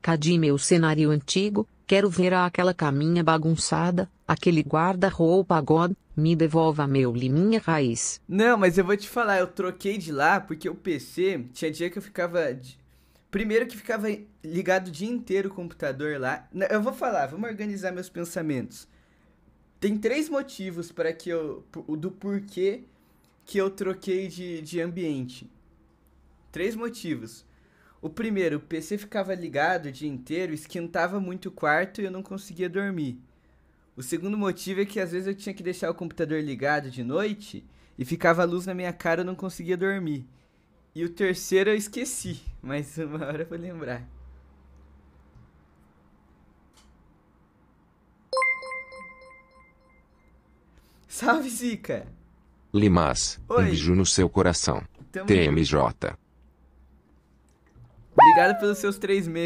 Cadê meu cenário antigo? Quero ver aquela caminha bagunçada, aquele guarda-roupa God, me devolva meu liminha raiz. Não, mas eu vou te falar, eu troquei de lá porque o PC tinha dia que eu ficava. Primeiro que ficava ligado o dia inteiro o computador lá. Eu vou falar, vamos organizar meus pensamentos. Tem três motivos para que eu. do porquê que eu troquei de, de ambiente. Três motivos. O primeiro, o PC ficava ligado o dia inteiro, esquentava muito o quarto e eu não conseguia dormir. O segundo motivo é que às vezes eu tinha que deixar o computador ligado de noite e ficava a luz na minha cara e eu não conseguia dormir. E o terceiro eu esqueci, mas uma hora eu vou lembrar. Salve, Zica! Limas, Oi. um beijo no seu coração. Tamo TMJ. Obrigado pelos seus três meses.